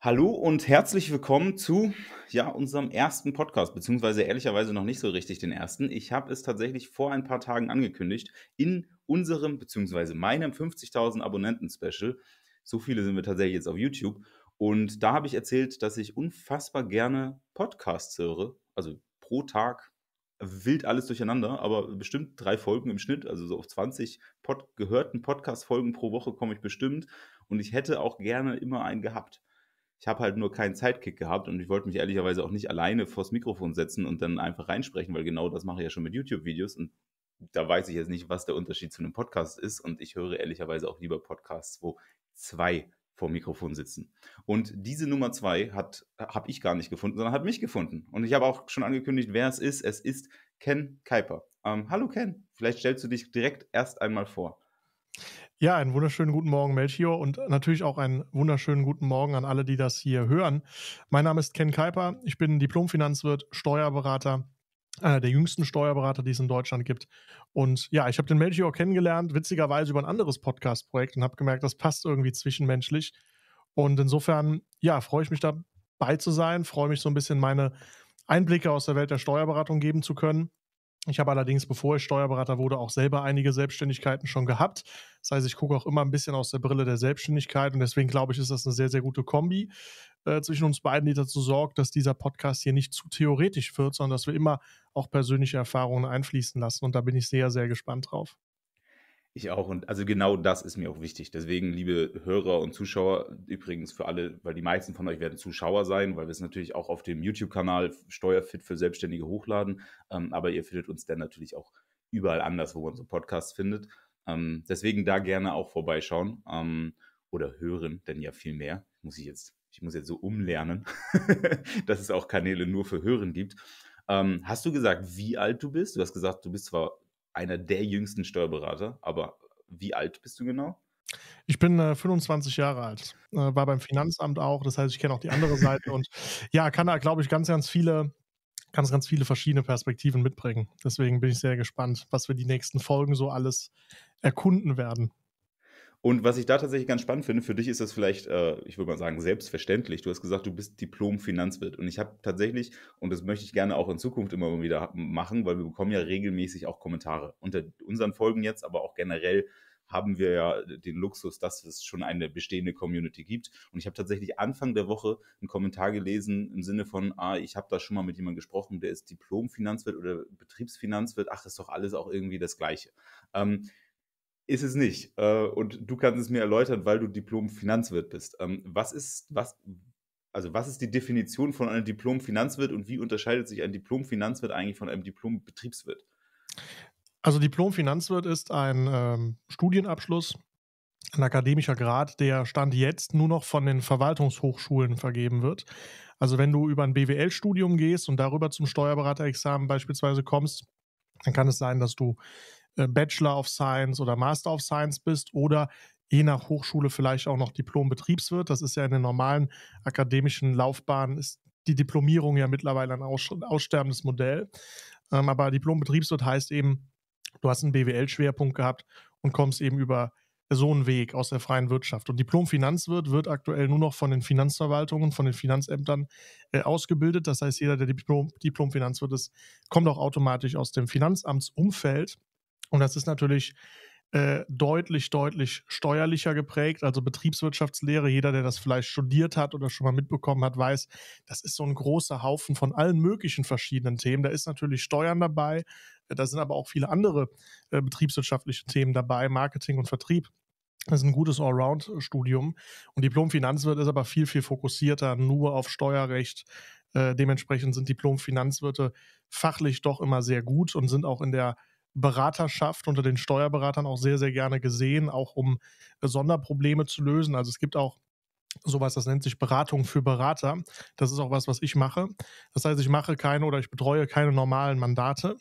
Hallo und herzlich willkommen zu ja, unserem ersten Podcast, beziehungsweise ehrlicherweise noch nicht so richtig den ersten. Ich habe es tatsächlich vor ein paar Tagen angekündigt in unserem, beziehungsweise meinem 50.000 Abonnenten-Special. So viele sind wir tatsächlich jetzt auf YouTube. Und da habe ich erzählt, dass ich unfassbar gerne Podcasts höre, also pro Tag wild alles durcheinander, aber bestimmt drei Folgen im Schnitt, also so auf 20 Pod gehörten Podcast-Folgen pro Woche komme ich bestimmt. Und ich hätte auch gerne immer einen gehabt. Ich habe halt nur keinen Zeitkick gehabt und ich wollte mich ehrlicherweise auch nicht alleine vors Mikrofon setzen und dann einfach reinsprechen, weil genau das mache ich ja schon mit YouTube-Videos und da weiß ich jetzt nicht, was der Unterschied zu einem Podcast ist und ich höre ehrlicherweise auch lieber Podcasts, wo zwei vor Mikrofon sitzen. Und diese Nummer zwei hat habe ich gar nicht gefunden, sondern hat mich gefunden. Und ich habe auch schon angekündigt, wer es ist. Es ist Ken Kuiper. Ähm, hallo Ken, vielleicht stellst du dich direkt erst einmal vor. Ja, einen wunderschönen guten Morgen, Melchior, und natürlich auch einen wunderschönen guten Morgen an alle, die das hier hören. Mein Name ist Ken Kuiper, ich bin Diplom-Finanzwirt, Steuerberater, einer äh, der jüngsten Steuerberater, die es in Deutschland gibt. Und ja, ich habe den Melchior kennengelernt, witzigerweise über ein anderes Podcast-Projekt und habe gemerkt, das passt irgendwie zwischenmenschlich. Und insofern, ja, freue ich mich dabei zu sein, freue mich so ein bisschen meine Einblicke aus der Welt der Steuerberatung geben zu können. Ich habe allerdings, bevor ich Steuerberater wurde, auch selber einige Selbstständigkeiten schon gehabt. Das heißt, ich gucke auch immer ein bisschen aus der Brille der Selbstständigkeit und deswegen glaube ich, ist das eine sehr, sehr gute Kombi äh, zwischen uns beiden, die dazu sorgt, dass dieser Podcast hier nicht zu theoretisch wird, sondern dass wir immer auch persönliche Erfahrungen einfließen lassen und da bin ich sehr, sehr gespannt drauf. Ich auch. Und also genau das ist mir auch wichtig. Deswegen, liebe Hörer und Zuschauer, übrigens für alle, weil die meisten von euch werden Zuschauer sein, weil wir es natürlich auch auf dem YouTube-Kanal Steuerfit für Selbstständige hochladen. Ähm, aber ihr findet uns dann natürlich auch überall anders, wo man so Podcasts findet. Ähm, deswegen da gerne auch vorbeischauen ähm, oder hören, denn ja viel mehr. Muss ich jetzt, ich muss jetzt so umlernen, dass es auch Kanäle nur für Hören gibt. Ähm, hast du gesagt, wie alt du bist? Du hast gesagt, du bist zwar einer der jüngsten Steuerberater. Aber wie alt bist du genau? Ich bin äh, 25 Jahre alt, äh, war beim Finanzamt auch, das heißt, ich kenne auch die andere Seite und ja, kann da, glaube ich, ganz, ganz viele, ganz, ganz viele verschiedene Perspektiven mitbringen. Deswegen bin ich sehr gespannt, was wir die nächsten Folgen so alles erkunden werden. Und was ich da tatsächlich ganz spannend finde, für dich ist das vielleicht, äh, ich würde mal sagen, selbstverständlich. Du hast gesagt, du bist Diplom-Finanzwirt. Und ich habe tatsächlich, und das möchte ich gerne auch in Zukunft immer wieder machen, weil wir bekommen ja regelmäßig auch Kommentare unter unseren Folgen jetzt, aber auch generell haben wir ja den Luxus, dass es schon eine bestehende Community gibt. Und ich habe tatsächlich Anfang der Woche einen Kommentar gelesen im Sinne von, ah, ich habe da schon mal mit jemandem gesprochen, der ist Diplom-Finanzwirt oder Betriebsfinanzwirt. Ach, das ist doch alles auch irgendwie das Gleiche. Ähm, ist es nicht. Äh, und du kannst es mir erläutern, weil du Diplom-Finanzwirt bist. Ähm, was ist, was, also was ist die Definition von einem Diplom-Finanzwirt und wie unterscheidet sich ein Diplom-Finanzwirt eigentlich von einem Diplom-Betriebswirt? Also Diplom-Finanzwirt ist ein ähm, Studienabschluss, ein akademischer Grad, der Stand jetzt nur noch von den Verwaltungshochschulen vergeben wird. Also wenn du über ein BWL-Studium gehst und darüber zum Steuerberaterexamen beispielsweise kommst, dann kann es sein, dass du äh, Bachelor of Science oder Master of Science bist oder je nach Hochschule vielleicht auch noch Diplom-Betriebswirt. Das ist ja in der normalen akademischen Laufbahn ist die Diplomierung ja mittlerweile ein aussterbendes Modell. Ähm, aber Diplom-Betriebswirt heißt eben, du hast einen BWL-Schwerpunkt gehabt und kommst eben über so einen Weg aus der freien Wirtschaft. Und Diplom-Finanzwirt wird aktuell nur noch von den Finanzverwaltungen, von den Finanzämtern äh, ausgebildet. Das heißt, jeder, der Diplom-Finanzwirt ist, kommt auch automatisch aus dem Finanzamtsumfeld und das ist natürlich äh, deutlich, deutlich steuerlicher geprägt. Also Betriebswirtschaftslehre, jeder, der das vielleicht studiert hat oder schon mal mitbekommen hat, weiß, das ist so ein großer Haufen von allen möglichen verschiedenen Themen. Da ist natürlich Steuern dabei, da sind aber auch viele andere äh, betriebswirtschaftliche Themen dabei, Marketing und Vertrieb. Das ist ein gutes Allround-Studium. Und Diplom-Finanzwirt ist aber viel, viel fokussierter nur auf Steuerrecht. Äh, dementsprechend sind Diplom-Finanzwirte fachlich doch immer sehr gut und sind auch in der Beraterschaft unter den Steuerberatern auch sehr, sehr gerne gesehen, auch um äh, Sonderprobleme zu lösen. Also es gibt auch sowas, das nennt sich Beratung für Berater. Das ist auch was, was ich mache. Das heißt, ich mache keine oder ich betreue keine normalen Mandate,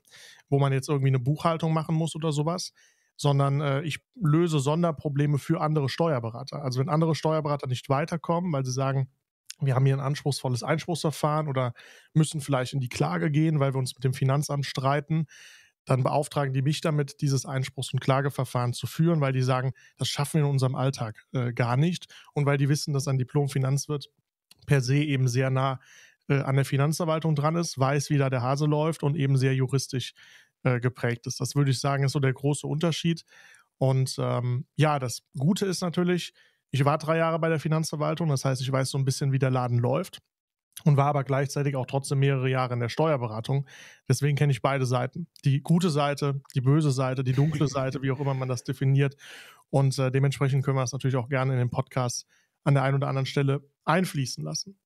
wo man jetzt irgendwie eine Buchhaltung machen muss oder sowas, sondern äh, ich löse Sonderprobleme für andere Steuerberater. Also wenn andere Steuerberater nicht weiterkommen, weil sie sagen, wir haben hier ein anspruchsvolles Einspruchsverfahren oder müssen vielleicht in die Klage gehen, weil wir uns mit dem Finanzamt streiten, dann beauftragen die mich damit, dieses Einspruchs- und Klageverfahren zu führen, weil die sagen, das schaffen wir in unserem Alltag äh, gar nicht. Und weil die wissen, dass ein Diplom-Finanzwirt per se eben sehr nah äh, an der Finanzverwaltung dran ist, weiß, wie da der Hase läuft und eben sehr juristisch äh, geprägt ist. Das würde ich sagen, ist so der große Unterschied. Und ähm, ja, das Gute ist natürlich, ich war drei Jahre bei der Finanzverwaltung, das heißt, ich weiß so ein bisschen, wie der Laden läuft und war aber gleichzeitig auch trotzdem mehrere Jahre in der Steuerberatung. Deswegen kenne ich beide Seiten. Die gute Seite, die böse Seite, die dunkle Seite, wie auch immer man das definiert. Und äh, dementsprechend können wir es natürlich auch gerne in den Podcast an der einen oder anderen Stelle einfließen lassen.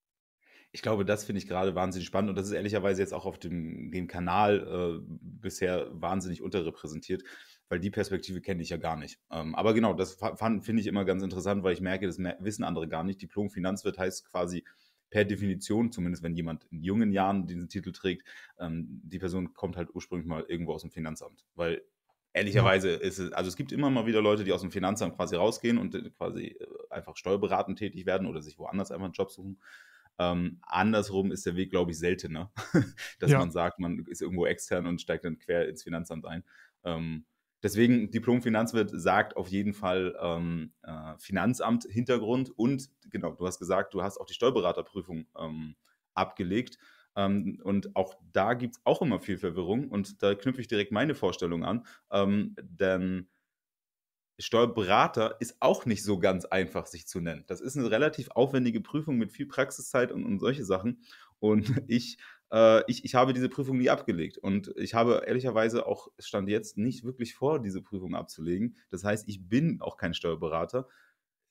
Ich glaube, das finde ich gerade wahnsinnig spannend und das ist ehrlicherweise jetzt auch auf dem, dem Kanal äh, bisher wahnsinnig unterrepräsentiert weil die Perspektive kenne ich ja gar nicht. Ähm, aber genau, das finde ich immer ganz interessant, weil ich merke, das mer wissen andere gar nicht. Diplom-Finanzwirt heißt quasi, per Definition, zumindest wenn jemand in jungen Jahren diesen Titel trägt, ähm, die Person kommt halt ursprünglich mal irgendwo aus dem Finanzamt. Weil ehrlicherweise ist es, also es gibt immer mal wieder Leute, die aus dem Finanzamt quasi rausgehen und äh, quasi äh, einfach steuerberatend tätig werden oder sich woanders einfach einen Job suchen. Ähm, andersrum ist der Weg, glaube ich, seltener, dass ja. man sagt, man ist irgendwo extern und steigt dann quer ins Finanzamt ein. Ähm, Deswegen, Diplom-Finanzwirt sagt auf jeden Fall ähm, äh, Finanzamt-Hintergrund und genau, du hast gesagt, du hast auch die Steuerberaterprüfung ähm, abgelegt. Ähm, und auch da gibt es auch immer viel Verwirrung und da knüpfe ich direkt meine Vorstellung an. Ähm, denn Steuerberater ist auch nicht so ganz einfach, sich zu nennen. Das ist eine relativ aufwendige Prüfung mit viel Praxiszeit und, und solche Sachen. Und ich, äh, ich, ich habe diese Prüfung nie abgelegt. Und ich habe ehrlicherweise auch Stand jetzt nicht wirklich vor, diese Prüfung abzulegen. Das heißt, ich bin auch kein Steuerberater.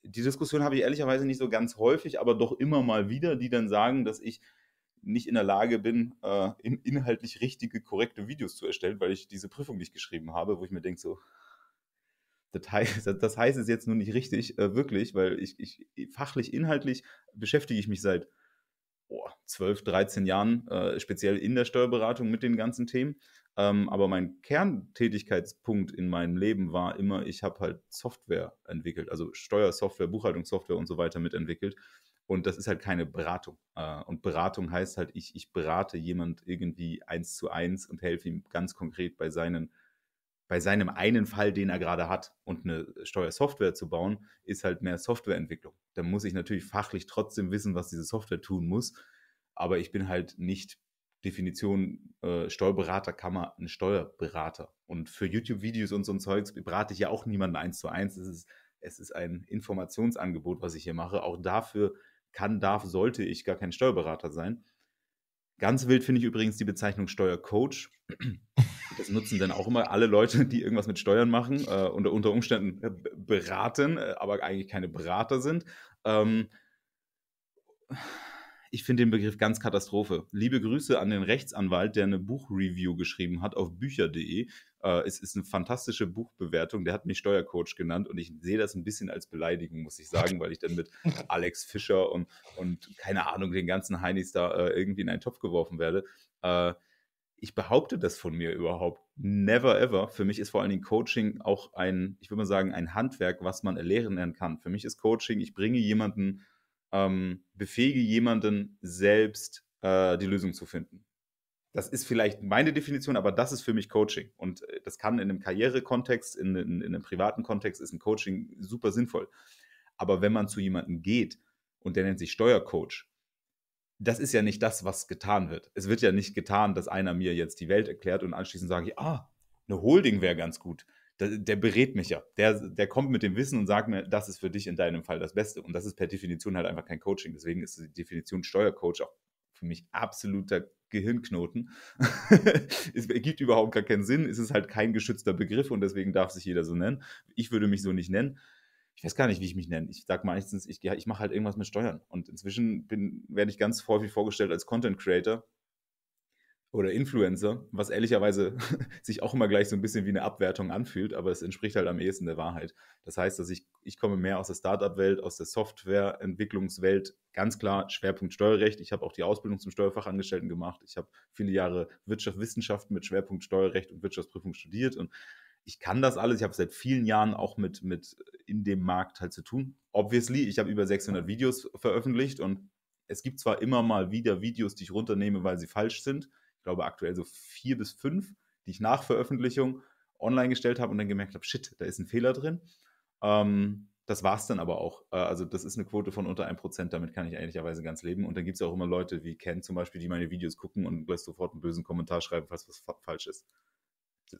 Die Diskussion habe ich ehrlicherweise nicht so ganz häufig, aber doch immer mal wieder, die dann sagen, dass ich nicht in der Lage bin, äh, in, inhaltlich richtige, korrekte Videos zu erstellen, weil ich diese Prüfung nicht geschrieben habe, wo ich mir denke, so, das heißt, das heißt es jetzt nur nicht richtig, äh, wirklich, weil ich, ich fachlich, inhaltlich beschäftige ich mich seit oh, 12, 13 Jahren, äh, speziell in der Steuerberatung mit den ganzen Themen. Ähm, aber mein Kerntätigkeitspunkt in meinem Leben war immer, ich habe halt Software entwickelt, also Steuersoftware, Buchhaltungssoftware und so weiter mitentwickelt. Und das ist halt keine Beratung. Äh, und Beratung heißt halt, ich, ich berate jemand irgendwie eins zu eins und helfe ihm ganz konkret bei seinen bei seinem einen Fall, den er gerade hat. Und eine Steuersoftware zu bauen, ist halt mehr Softwareentwicklung. Da muss ich natürlich fachlich trotzdem wissen, was diese Software tun muss. Aber ich bin halt nicht Definition äh, Steuerberaterkammer ein Steuerberater. Und für YouTube-Videos und so ein Zeugs berate ich ja auch niemanden eins zu eins. Es ist, es ist ein Informationsangebot, was ich hier mache. Auch dafür kann, darf, sollte ich gar kein Steuerberater sein. Ganz wild finde ich übrigens die Bezeichnung Steuercoach das nutzen dann auch immer alle Leute, die irgendwas mit Steuern machen äh, und unter Umständen äh, beraten, äh, aber eigentlich keine Berater sind. Ähm, ich finde den Begriff ganz Katastrophe. Liebe Grüße an den Rechtsanwalt, der eine Buchreview geschrieben hat auf bücher.de. Äh, es ist eine fantastische Buchbewertung. Der hat mich Steuercoach genannt und ich sehe das ein bisschen als Beleidigung, muss ich sagen, weil ich dann mit Alex Fischer und, und keine Ahnung, den ganzen Heinis da äh, irgendwie in einen Topf geworfen werde. Äh, ich behaupte das von mir überhaupt. Never ever. Für mich ist vor allen Dingen Coaching auch ein, ich würde mal sagen, ein Handwerk, was man erlehren lernen kann. Für mich ist Coaching, ich bringe jemanden, ähm, befähige jemanden selbst äh, die Lösung zu finden. Das ist vielleicht meine Definition, aber das ist für mich Coaching. Und äh, das kann in einem Karrierekontext, in, in, in einem privaten Kontext ist ein Coaching super sinnvoll. Aber wenn man zu jemandem geht und der nennt sich Steuercoach, das ist ja nicht das, was getan wird. Es wird ja nicht getan, dass einer mir jetzt die Welt erklärt und anschließend sage ich, ah, eine Holding wäre ganz gut. Der, der, berät mich ja. Der, der kommt mit dem Wissen und sagt mir, das ist für dich in deinem Fall das Beste. Und das ist per Definition halt einfach kein Coaching. Deswegen ist die Definition Steuercoach auch für mich absoluter Gehirnknoten. es ergibt überhaupt gar keinen Sinn. Es ist halt kein geschützter Begriff und deswegen darf sich jeder so nennen. Ich würde mich so nicht nennen ich weiß gar nicht, wie ich mich nenne. Ich sage meistens, ich, ich mache halt irgendwas mit Steuern. Und inzwischen bin, werde ich ganz häufig vorgestellt als Content Creator oder Influencer, was ehrlicherweise sich auch immer gleich so ein bisschen wie eine Abwertung anfühlt, aber es entspricht halt am ehesten der Wahrheit. Das heißt, dass ich, ich komme mehr aus der Startup-Welt, aus der Softwareentwicklungswelt, ganz klar Schwerpunkt Steuerrecht. Ich habe auch die Ausbildung zum Steuerfachangestellten gemacht. Ich habe viele Jahre Wirtschaftswissenschaften mit Schwerpunkt Steuerrecht und Wirtschaftsprüfung studiert und ich kann das alles. Ich habe seit vielen Jahren auch mit, mit äh, in dem Markt halt zu tun. Obviously, ich habe über 600 Videos veröffentlicht und es gibt zwar immer mal wieder Videos, die ich runternehme, weil sie falsch sind. Ich glaube aktuell so vier bis fünf, die ich nach Veröffentlichung online gestellt habe und dann gemerkt habe, shit, da ist ein Fehler drin. Ähm, das war es dann aber auch. Äh, also das ist eine Quote von unter 1%, damit kann ich ehrlicherweise ganz leben. Und dann gibt es auch immer Leute wie Ken zum Beispiel, die meine Videos gucken und gleich sofort einen bösen Kommentar schreiben, falls was falsch ist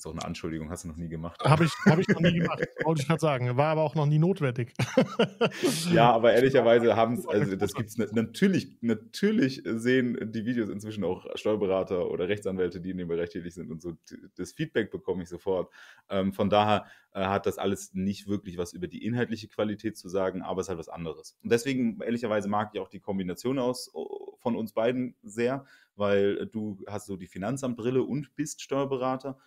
auch eine Anschuldigung hast du noch nie gemacht. Habe ich, hab ich noch nie gemacht, wollte ich gerade sagen. War aber auch noch nie notwendig. ja, aber ehrlicherweise haben es, also das gibt es natürlich, natürlich sehen die Videos inzwischen auch Steuerberater oder Rechtsanwälte, die in dem Bereich tätig sind und so. Das Feedback bekomme ich sofort. Ähm, von daher äh, hat das alles nicht wirklich was über die inhaltliche Qualität zu sagen, aber es ist halt was anderes. Und deswegen, ehrlicherweise, mag ich auch die Kombination aus oh, von uns beiden sehr, weil du hast so die Finanzamtbrille und bist Steuerberater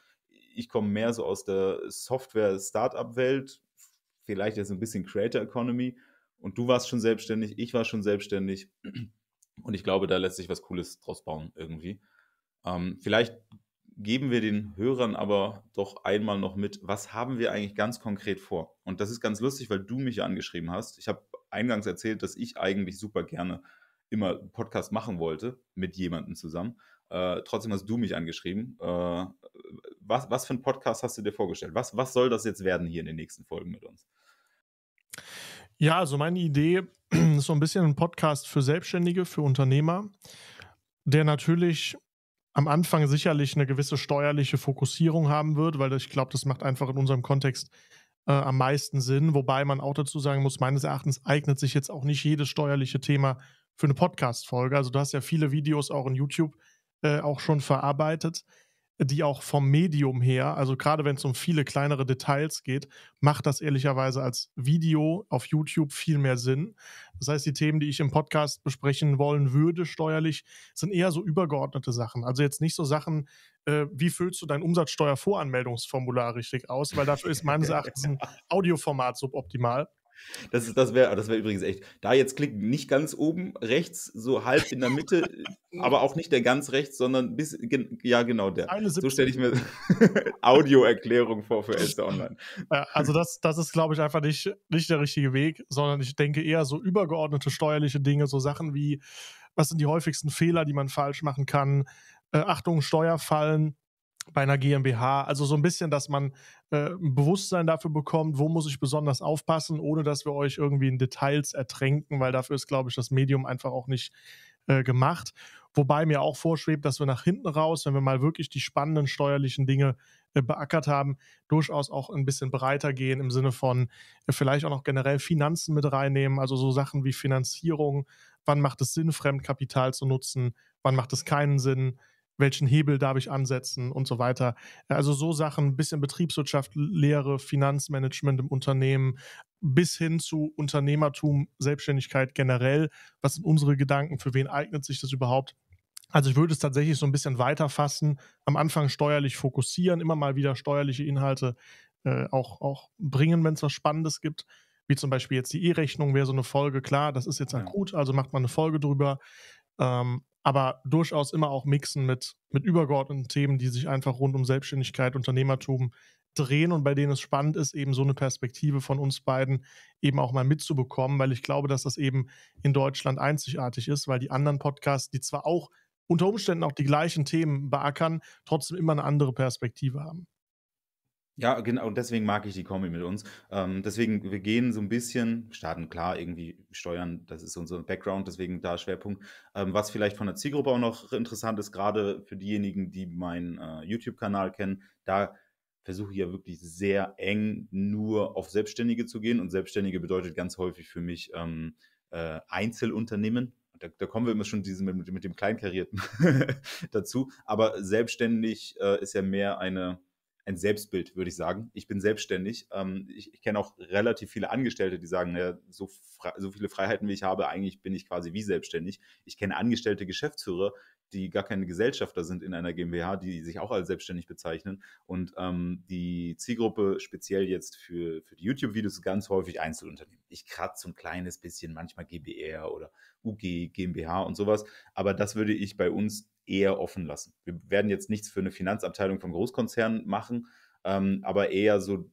ich komme mehr so aus der Software-Startup-Welt, vielleicht jetzt ein bisschen Creator Economy. Und du warst schon selbstständig, ich war schon selbstständig. Und ich glaube, da lässt sich was Cooles draus bauen irgendwie. Ähm, vielleicht geben wir den Hörern aber doch einmal noch mit, was haben wir eigentlich ganz konkret vor? Und das ist ganz lustig, weil du mich angeschrieben hast. Ich habe eingangs erzählt, dass ich eigentlich super gerne immer einen Podcast machen wollte mit jemandem zusammen. Äh, trotzdem hast du mich angeschrieben, äh, was, was für einen Podcast hast du dir vorgestellt? Was, was soll das jetzt werden hier in den nächsten Folgen mit uns? Ja, also meine Idee ist so ein bisschen ein Podcast für Selbstständige, für Unternehmer, der natürlich am Anfang sicherlich eine gewisse steuerliche Fokussierung haben wird, weil ich glaube, das macht einfach in unserem Kontext äh, am meisten Sinn. Wobei man auch dazu sagen muss, meines Erachtens eignet sich jetzt auch nicht jedes steuerliche Thema für eine Podcast-Folge. Also du hast ja viele Videos auch in YouTube äh, auch schon verarbeitet die auch vom Medium her, also gerade wenn es um viele kleinere Details geht, macht das ehrlicherweise als Video auf YouTube viel mehr Sinn. Das heißt, die Themen, die ich im Podcast besprechen wollen würde, steuerlich, sind eher so übergeordnete Sachen. Also jetzt nicht so Sachen, äh, wie füllst du dein Umsatzsteuervoranmeldungsformular richtig aus, weil dafür ist meines Erachtens ein Audioformat suboptimal. Das, das wäre das wär übrigens echt. Da jetzt klicken, nicht ganz oben rechts, so halb in der Mitte, aber auch nicht der ganz rechts, sondern bis, gen, ja genau der. So stelle ich mir Audioerklärung vor für Elster Online. Also das, das ist, glaube ich, einfach nicht, nicht der richtige Weg, sondern ich denke eher so übergeordnete steuerliche Dinge, so Sachen wie, was sind die häufigsten Fehler, die man falsch machen kann, äh, Achtung, Steuerfallen, bei einer GmbH. Also so ein bisschen, dass man äh, ein Bewusstsein dafür bekommt, wo muss ich besonders aufpassen, ohne dass wir euch irgendwie in Details ertränken, weil dafür ist, glaube ich, das Medium einfach auch nicht äh, gemacht. Wobei mir auch vorschwebt, dass wir nach hinten raus, wenn wir mal wirklich die spannenden steuerlichen Dinge äh, beackert haben, durchaus auch ein bisschen breiter gehen im Sinne von äh, vielleicht auch noch generell Finanzen mit reinnehmen, also so Sachen wie Finanzierung, wann macht es Sinn, Fremdkapital zu nutzen, wann macht es keinen Sinn welchen Hebel darf ich ansetzen und so weiter. Also so Sachen, ein bisschen Betriebswirtschaft, Lehre, Finanzmanagement im Unternehmen, bis hin zu Unternehmertum, Selbstständigkeit generell. Was sind unsere Gedanken? Für wen eignet sich das überhaupt? Also ich würde es tatsächlich so ein bisschen weiter fassen, am Anfang steuerlich fokussieren, immer mal wieder steuerliche Inhalte äh, auch, auch bringen, wenn es was Spannendes gibt wie zum Beispiel jetzt die E-Rechnung wäre so eine Folge, klar, das ist jetzt akut, halt also macht man eine Folge drüber. Ähm, aber durchaus immer auch mixen mit, mit übergeordneten Themen, die sich einfach rund um Selbstständigkeit, Unternehmertum drehen und bei denen es spannend ist, eben so eine Perspektive von uns beiden eben auch mal mitzubekommen, weil ich glaube, dass das eben in Deutschland einzigartig ist, weil die anderen Podcasts, die zwar auch unter Umständen auch die gleichen Themen beackern, trotzdem immer eine andere Perspektive haben. Ja, genau, und deswegen mag ich die Kombi mit uns. Ähm, deswegen, wir gehen so ein bisschen, starten klar, irgendwie steuern, das ist unser Background, deswegen da Schwerpunkt. Ähm, was vielleicht von der Zielgruppe auch noch interessant ist, gerade für diejenigen, die meinen äh, YouTube-Kanal kennen, da versuche ich ja wirklich sehr eng nur auf Selbstständige zu gehen und Selbstständige bedeutet ganz häufig für mich ähm, äh, Einzelunternehmen, da, da, kommen wir immer schon diesen, mit, mit dem Kleinkarierten dazu. Aber selbstständig äh, ist ja mehr eine ein Selbstbild, würde ich sagen. Ich bin selbstständig. Ähm, ich, ich kenne auch relativ viele Angestellte, die sagen, ja, so, so viele Freiheiten, wie ich habe, eigentlich bin ich quasi wie selbstständig. Ich kenne angestellte Geschäftsführer, die gar keine Gesellschafter sind in einer GmbH, die sich auch als selbstständig bezeichnen. Und ähm, die Zielgruppe speziell jetzt für, für die YouTube-Videos ist ganz häufig Einzelunternehmen. Ich kratze ein kleines bisschen, manchmal GBR oder UG, GmbH und sowas. Aber das würde ich bei uns eher offen lassen. Wir werden jetzt nichts für eine Finanzabteilung von Großkonzernen machen, ähm, aber eher so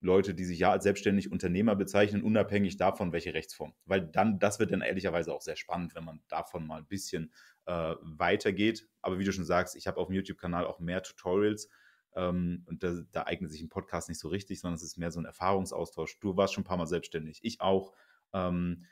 Leute, die sich ja als selbstständig Unternehmer bezeichnen, unabhängig davon, welche Rechtsform. Weil dann, das wird dann ehrlicherweise auch sehr spannend, wenn man davon mal ein bisschen äh, weitergeht. Aber wie du schon sagst, ich habe auf dem YouTube-Kanal auch mehr Tutorials ähm, und da, da, eignet sich ein Podcast nicht so richtig, sondern es ist mehr so ein Erfahrungsaustausch. Du warst schon ein paar Mal selbstständig, ich auch. Ähm,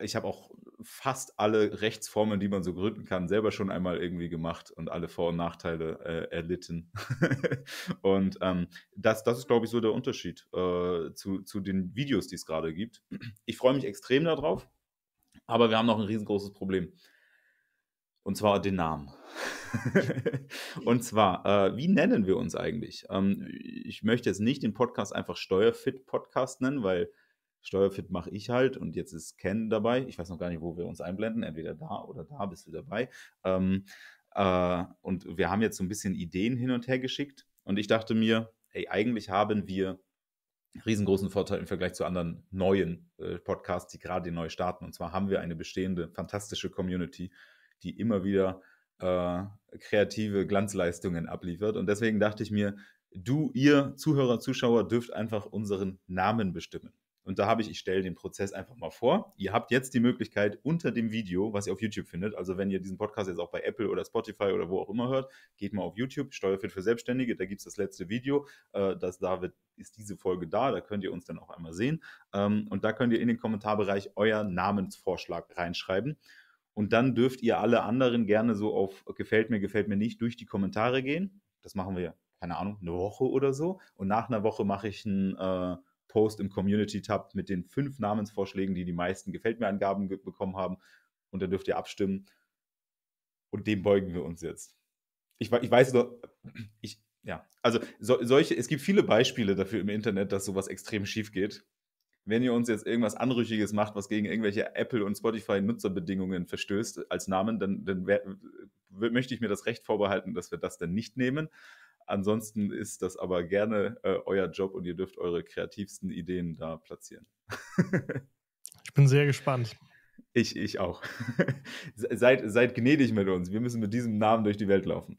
ich habe auch fast alle Rechtsformen, die man so gründen kann, selber schon einmal irgendwie gemacht und alle Vor- und Nachteile äh, erlitten. und ähm, das, das ist, glaube ich, so der Unterschied äh, zu, zu den Videos, die es gerade gibt. Ich freue mich extrem darauf, aber wir haben noch ein riesengroßes Problem. Und zwar den Namen. und zwar, äh, wie nennen wir uns eigentlich? Ähm, ich möchte jetzt nicht den Podcast einfach Steuerfit Podcast nennen, weil Steuerfit mache ich halt und jetzt ist Ken dabei. Ich weiß noch gar nicht, wo wir uns einblenden. Entweder da oder da bist du dabei. Ähm, äh, und wir haben jetzt so ein bisschen Ideen hin und her geschickt. Und ich dachte mir, hey, eigentlich haben wir riesengroßen Vorteil im Vergleich zu anderen neuen äh, Podcasts, die gerade neu starten. Und zwar haben wir eine bestehende, fantastische Community, die immer wieder äh, kreative Glanzleistungen abliefert. Und deswegen dachte ich mir, du, ihr Zuhörer, Zuschauer, dürft einfach unseren Namen bestimmen. Und da habe ich, ich stelle den Prozess einfach mal vor. Ihr habt jetzt die Möglichkeit unter dem Video, was ihr auf YouTube findet, also wenn ihr diesen Podcast jetzt auch bei Apple oder Spotify oder wo auch immer hört, geht mal auf YouTube, Steuerfit für Selbstständige, da gibt es das letzte Video, äh, das David ist diese Folge da, da könnt ihr uns dann auch einmal sehen. Ähm, und da könnt ihr in den Kommentarbereich euer Namensvorschlag reinschreiben. Und dann dürft ihr alle anderen gerne so auf gefällt mir, gefällt mir nicht durch die Kommentare gehen. Das machen wir, keine Ahnung, eine Woche oder so. Und nach einer Woche mache ich ein... Äh, Post im Community-Tab mit den fünf Namensvorschlägen, die die meisten Gefällt mir-Angaben bekommen haben. Und da dürft ihr abstimmen. Und dem beugen wir uns jetzt. Ich, ich weiß doch, ich, ja, also so, solche, es gibt viele Beispiele dafür im Internet, dass sowas extrem schief geht. Wenn ihr uns jetzt irgendwas Anrüchiges macht, was gegen irgendwelche Apple- und Spotify-Nutzerbedingungen verstößt als Namen, dann, dann wär, möchte ich mir das Recht vorbehalten, dass wir das dann nicht nehmen. Ansonsten ist das aber gerne äh, euer Job und ihr dürft eure kreativsten Ideen da platzieren. ich bin sehr gespannt. Ich, ich auch. seid, seid gnädig mit uns. Wir müssen mit diesem Namen durch die Welt laufen.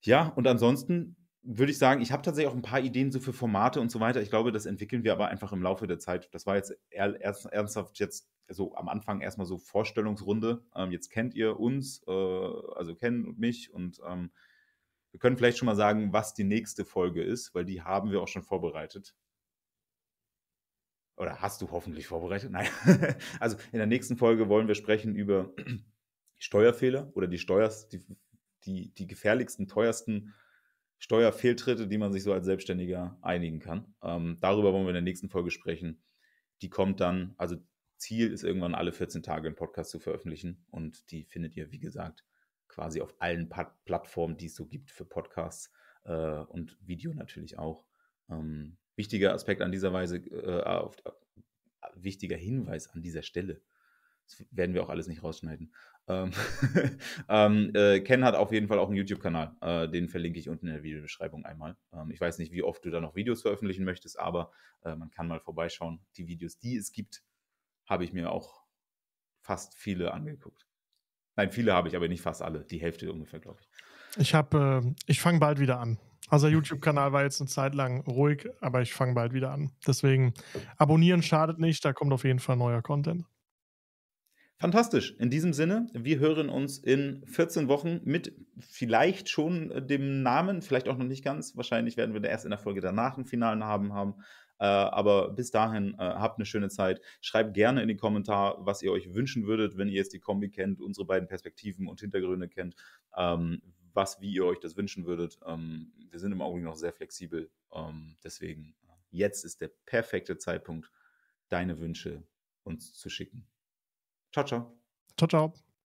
Ja, und ansonsten würde ich sagen, ich habe tatsächlich auch ein paar Ideen so für Formate und so weiter. Ich glaube, das entwickeln wir aber einfach im Laufe der Zeit. Das war jetzt ernsthaft jetzt so am Anfang erstmal so Vorstellungsrunde. Ähm, jetzt kennt ihr uns, äh, also kennen mich und ähm, wir können vielleicht schon mal sagen, was die nächste Folge ist, weil die haben wir auch schon vorbereitet. Oder hast du hoffentlich vorbereitet? Nein. Also in der nächsten Folge wollen wir sprechen über Steuerfehler oder die, Steuers, die, die, die gefährlichsten, teuersten Steuerfehltritte, die man sich so als Selbstständiger einigen kann. Ähm, darüber wollen wir in der nächsten Folge sprechen. Die kommt dann, also Ziel ist irgendwann alle 14 Tage einen Podcast zu veröffentlichen und die findet ihr, wie gesagt, quasi auf allen Pat Plattformen, die es so gibt für Podcasts äh, und Video natürlich auch. Ähm, wichtiger Aspekt an dieser Weise, äh, auf, äh, wichtiger Hinweis an dieser Stelle. Das werden wir auch alles nicht rausschneiden. Ähm, ähm, äh, Ken hat auf jeden Fall auch einen YouTube-Kanal. Äh, den verlinke ich unten in der Videobeschreibung einmal. Ähm, ich weiß nicht, wie oft du da noch Videos veröffentlichen möchtest, aber äh, man kann mal vorbeischauen. Die Videos, die es gibt, habe ich mir auch fast viele angeguckt. Nein, viele habe ich, aber nicht fast alle. Die Hälfte ungefähr, glaube ich. Ich habe, äh, ich fange bald wieder an. Also der YouTube-Kanal war jetzt eine Zeit lang ruhig, aber ich fange bald wieder an. Deswegen abonnieren schadet nicht, da kommt auf jeden Fall neuer Content. Fantastisch. In diesem Sinne, wir hören uns in 14 Wochen mit vielleicht schon äh, dem Namen, vielleicht auch noch nicht ganz. Wahrscheinlich werden wir erst in der Folge danach einen finalen Namen haben. Äh, aber bis dahin, äh, habt eine schöne Zeit. Schreibt gerne in die Kommentare, was ihr euch wünschen würdet, wenn ihr jetzt die Kombi kennt, unsere beiden Perspektiven und Hintergründe kennt. Ähm, was, wie ihr euch das wünschen würdet. Ähm, wir sind im Augenblick noch sehr flexibel. Ähm, deswegen, äh, jetzt ist der perfekte Zeitpunkt, deine Wünsche uns zu schicken. Ciao, ciao. Ciao, ciao.